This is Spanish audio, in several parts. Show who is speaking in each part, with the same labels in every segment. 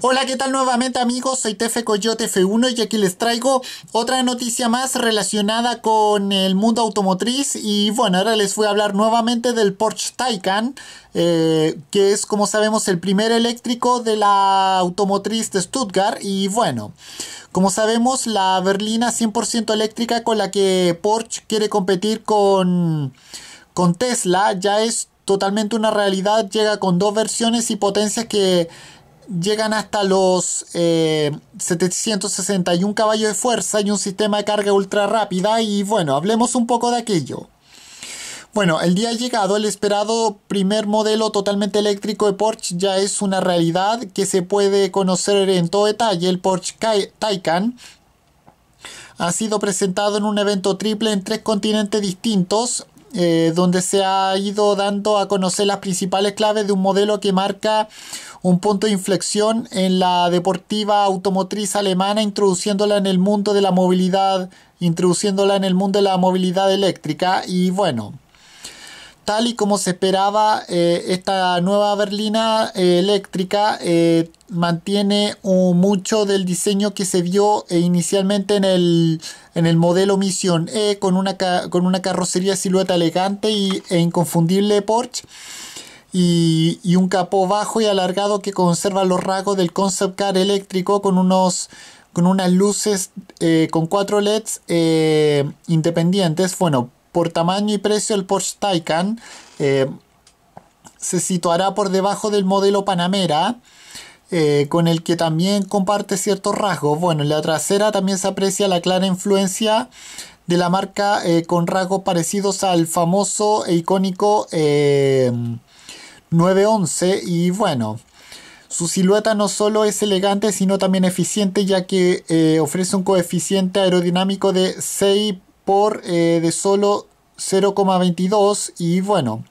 Speaker 1: Hola, ¿qué tal nuevamente amigos? Soy Tefe Coyote F1 y aquí les traigo otra noticia más relacionada con el mundo automotriz y bueno, ahora les voy a hablar nuevamente del Porsche Taycan, eh, que es como sabemos el primer eléctrico de la automotriz de Stuttgart y bueno, como sabemos la berlina 100% eléctrica con la que Porsche quiere competir con, con Tesla ya es totalmente una realidad, llega con dos versiones y potencias que llegan hasta los 761 eh, caballos de fuerza y un sistema de carga ultra rápida y bueno, hablemos un poco de aquello. Bueno, el día ha llegado, el esperado primer modelo totalmente eléctrico de Porsche ya es una realidad que se puede conocer en todo detalle, el Porsche Taycan ha sido presentado en un evento triple en tres continentes distintos eh, donde se ha ido dando a conocer las principales claves de un modelo que marca un punto de inflexión en la deportiva automotriz alemana, introduciéndola en el mundo de la movilidad, introduciéndola en el mundo de la movilidad eléctrica. Y bueno, tal y como se esperaba, eh, esta nueva berlina eh, eléctrica eh, mantiene mucho del diseño que se vio inicialmente en el, en el modelo Misión E con una, con una carrocería silueta elegante y, e inconfundible Porsche y, un capó bajo y alargado que conserva los rasgos del concept car eléctrico con unos con unas luces eh, con cuatro LEDs eh, independientes. Bueno, por tamaño y precio el Porsche Taycan eh, se situará por debajo del modelo Panamera. con el que también comparte ciertos rasgos. Bueno, en la trasera también se aprecia la clara influencia de la marca con rasgos parecidos al famoso e icónico 911 y bueno, su silueta no solo es elegante, sino también eficiente, ya que eh, ofrece un coeficiente aerodinámico de 6 por eh, de solo 0,22 y bueno,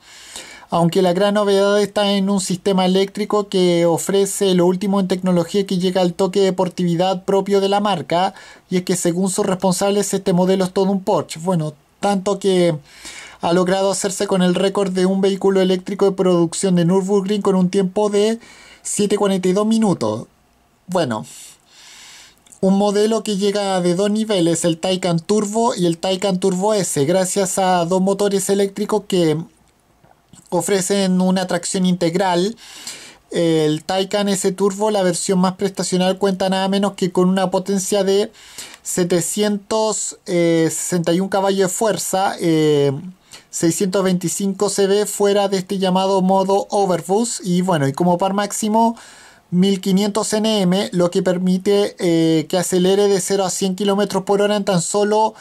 Speaker 1: aunque la gran novedad está en un sistema eléctrico que ofrece lo último en tecnología que llega al toque de deportividad propio de la marca, y es que según sus responsables este modelo es todo un Porsche. Bueno, tanto que ha logrado hacerse con el récord de un vehículo eléctrico de producción de Nürburgring con un tiempo de 7.42 minutos. Bueno, un modelo que llega de dos niveles, el Taycan Turbo y el Taycan Turbo S, gracias a dos motores eléctricos que ofrecen una tracción integral. El Taycan S Turbo, la versión más prestacional, cuenta nada menos que con una potencia de 761 eh, caballos de fuerza. Eh, 625 se fuera de este llamado modo Overboost... y bueno, y como par máximo 1500 nm, lo que permite eh, que acelere de 0 a 100 km por hora en tan solo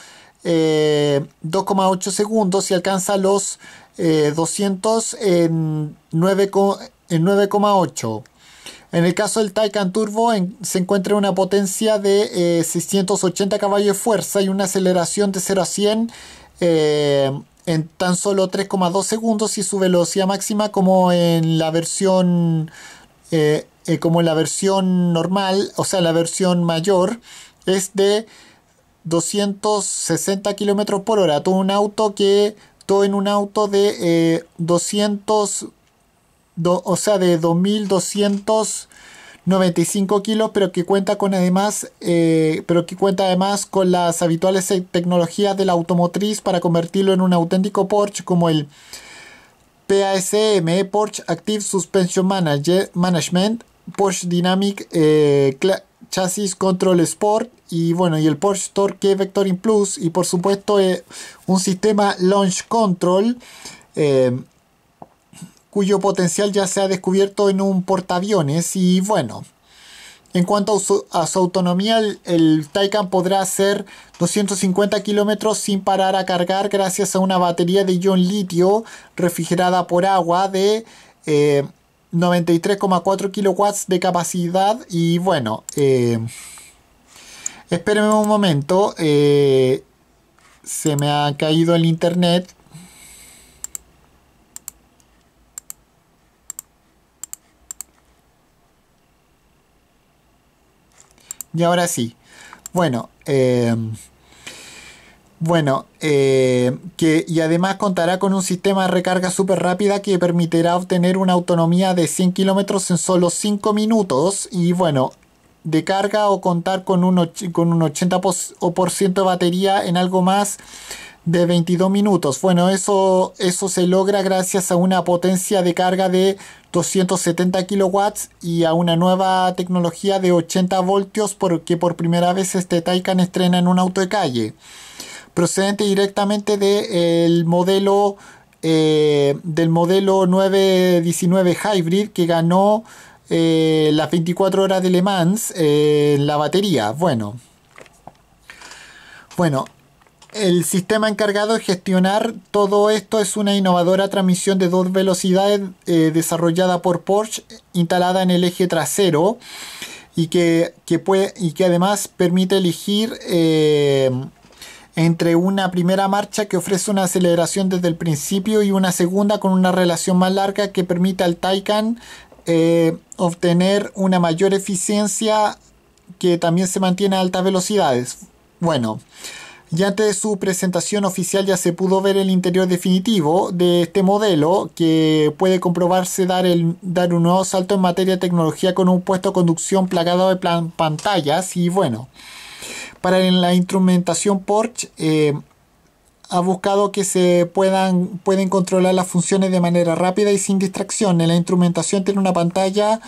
Speaker 1: 2,8 eh, segundos y alcanza los 200 eh, en 9,8. En el caso del Taycan Turbo se encuentra una potencia de 680 caballos de fuerza y una aceleración de 0 a 100 en tan solo 3,2 segundos y su velocidad máxima como en la versión eh, eh, como en la versión normal o sea la versión mayor es de 260 kilómetros por hora todo un auto que todo en un auto de 200 eh, o sea de 2200 95 kilos, pero que cuenta con además, eh, pero que cuenta además con las habituales tecnologías de la automotriz para convertirlo en un auténtico Porsche como el PASM, eh, Porsche Active Suspension Management, Porsche Dynamic eh, Chassis Control Sport y bueno, y el Porsche Torque Vectoring Plus y por supuesto un sistema Launch Control. Eh, cuyo potencial ya se ha descubierto en un portaaviones y bueno, en cuanto a su, autonomía, el, el, podrá hacer 250 kilómetros sin parar a cargar gracias a una batería de ion litio refrigerada por agua de 93,4 eh, kilowatts de capacidad y bueno, eh, espérenme un momento, eh, se me ha caído el internet. Y ahora sí. Bueno, eh, bueno, eh, que, y además contará con un sistema de recarga súper rápida que permitirá obtener una autonomía de 100 kilómetros en solo 5 minutos. Y bueno, de carga o contar con un, con un 80% de batería en algo más de 22 minutos. Bueno, eso, eso se logra gracias a una potencia de carga de 270 kilowatts y a una nueva tecnología de 80 voltios porque por primera vez este Taycan estrena en un auto de calle procedente directamente de modelo, eh, del modelo 919 Hybrid que ganó eh, las 24 horas de Le Mans eh, en la batería bueno bueno el sistema encargado de gestionar todo esto es una innovadora transmisión de dos velocidades eh, desarrollada por Porsche, instalada en el eje trasero y que, puede, y que además permite elegir eh, entre una primera marcha que ofrece una aceleración desde el principio y una segunda con una relación más larga que permite al Taycan eh, obtener una mayor eficiencia que también se mantiene a altas velocidades. Bueno. Y antes de su presentación oficial ya se pudo ver el interior definitivo de este modelo que puede comprobarse dar, el, dar un nuevo salto en materia de tecnología con un puesto de conducción plagado de pantallas y bueno. Para la instrumentación Porsche eh, ha buscado que se puedan pueden controlar las funciones de manera rápida y sin distracción. En La instrumentación tiene una pantalla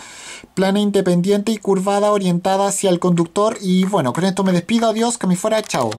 Speaker 1: plana independiente y curvada orientada hacia el conductor y bueno, con esto me despido, adiós, que me fuera, chao.